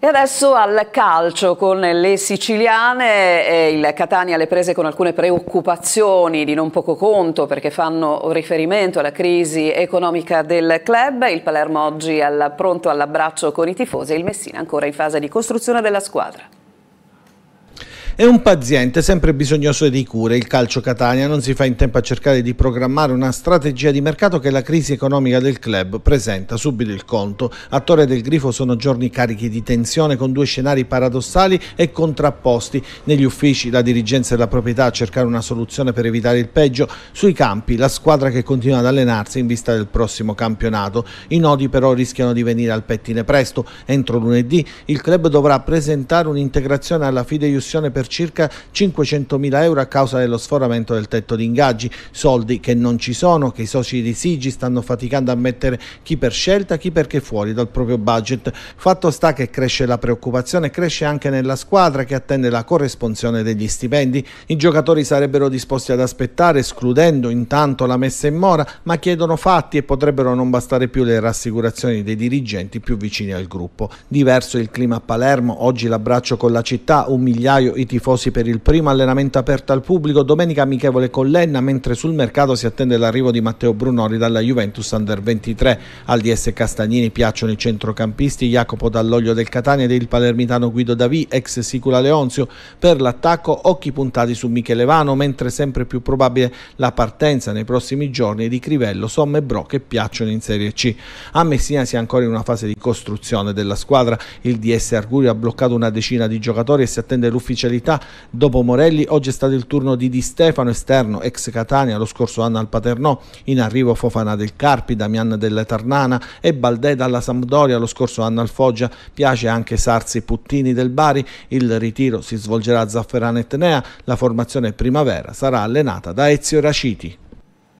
E adesso al calcio con le siciliane, eh, il Catania le prese con alcune preoccupazioni di non poco conto perché fanno riferimento alla crisi economica del club, il Palermo oggi è pronto all'abbraccio con i tifosi e il Messina ancora in fase di costruzione della squadra. È un paziente sempre bisognoso di cure. Il calcio Catania non si fa in tempo a cercare di programmare una strategia di mercato che la crisi economica del club presenta subito il conto. A Torre del Grifo sono giorni carichi di tensione con due scenari paradossali e contrapposti. Negli uffici la dirigenza e la proprietà a cercare una soluzione per evitare il peggio, sui campi la squadra che continua ad allenarsi in vista del prossimo campionato. I nodi però rischiano di venire al pettine presto. Entro lunedì il club dovrà presentare un'integrazione alla fideiussione per circa 500.000 euro a causa dello sforamento del tetto di ingaggi, soldi che non ci sono, che i soci di Sigi stanno faticando a mettere chi per scelta, chi perché fuori dal proprio budget. Fatto sta che cresce la preoccupazione, cresce anche nella squadra che attende la corresponsione degli stipendi. I giocatori sarebbero disposti ad aspettare, escludendo intanto la messa in mora, ma chiedono fatti e potrebbero non bastare più le rassicurazioni dei dirigenti più vicini al gruppo. Diverso il clima a Palermo, oggi l'abbraccio con la città, un migliaio i tifosi tifosi per il primo allenamento aperto al pubblico domenica amichevole con l'Enna, mentre sul mercato si attende l'arrivo di Matteo Brunori dalla Juventus Under 23. Al DS Castagnini piacciono i centrocampisti Jacopo Dall'Oglio del Catania ed il palermitano Guido Davì, ex Sicula Leonzio. Per l'attacco occhi puntati su Michele Vano, mentre sempre più probabile la partenza nei prossimi giorni di Crivello, Somme e Bro che piacciono in Serie C. A Messina si è ancora in una fase di costruzione della squadra. Il DS Argurio ha bloccato una decina di giocatori e si attende l'ufficialità titolarità dopo Morelli, oggi è stato il turno di Di Stefano, esterno, ex Catania, lo scorso anno al Paternò, in arrivo Fofana del Carpi, Damian della Tarnana e Baldè dalla Sampdoria, lo scorso anno al Foggia, piace anche Sarsi Puttini del Bari, il ritiro si svolgerà a Zafferano e Tenea, la formazione primavera sarà allenata da Ezio Raciti.